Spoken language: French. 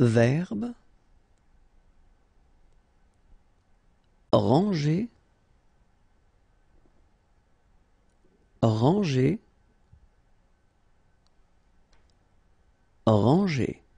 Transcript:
Verbe ranger ranger ranger